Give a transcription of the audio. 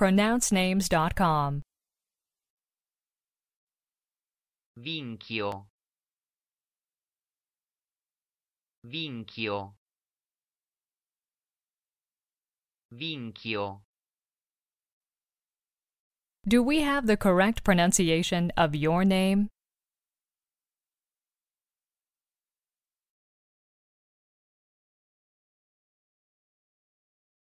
pronouncenames.com. Vinchio. Vinchio. Vinchio. Do we have the correct pronunciation of your name?